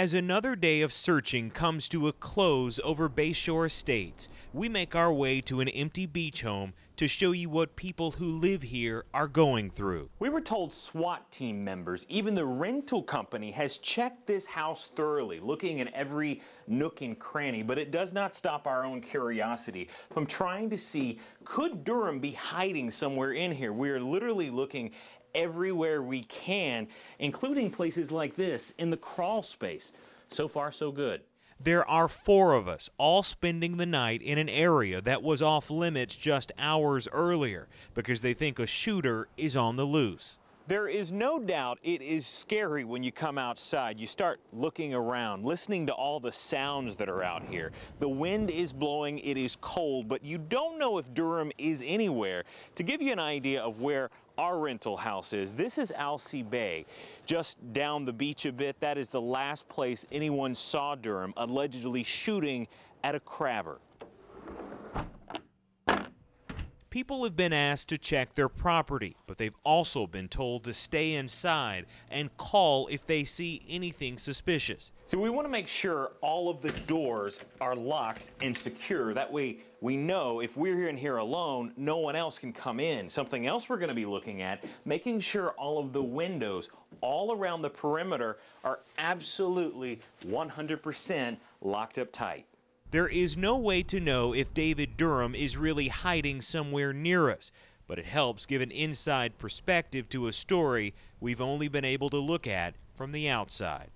As another day of searching comes to a close over Bayshore Estates, we make our way to an empty beach home to show you what people who live here are going through. We were told SWAT team members, even the rental company, has checked this house thoroughly, looking at every nook and cranny, but it does not stop our own curiosity from trying to see could Durham be hiding somewhere in here? We are literally looking everywhere we can, including places like this in the crawl space. So far, so good. There are four of us, all spending the night in an area that was off limits just hours earlier because they think a shooter is on the loose. There is no doubt it is scary when you come outside. You start looking around, listening to all the sounds that are out here. The wind is blowing, it is cold, but you don't know if Durham is anywhere. To give you an idea of where our rental house is. This is Alsea Bay, just down the beach a bit. That is the last place anyone saw Durham allegedly shooting at a crabber people have been asked to check their property, but they've also been told to stay inside and call if they see anything suspicious. So we want to make sure all of the doors are locked and secure. That way we know if we're in here alone, no one else can come in. Something else we're going to be looking at, making sure all of the windows all around the perimeter are absolutely 100% locked up tight. There is no way to know if David Durham is really hiding somewhere near us, but it helps give an inside perspective to a story we've only been able to look at from the outside.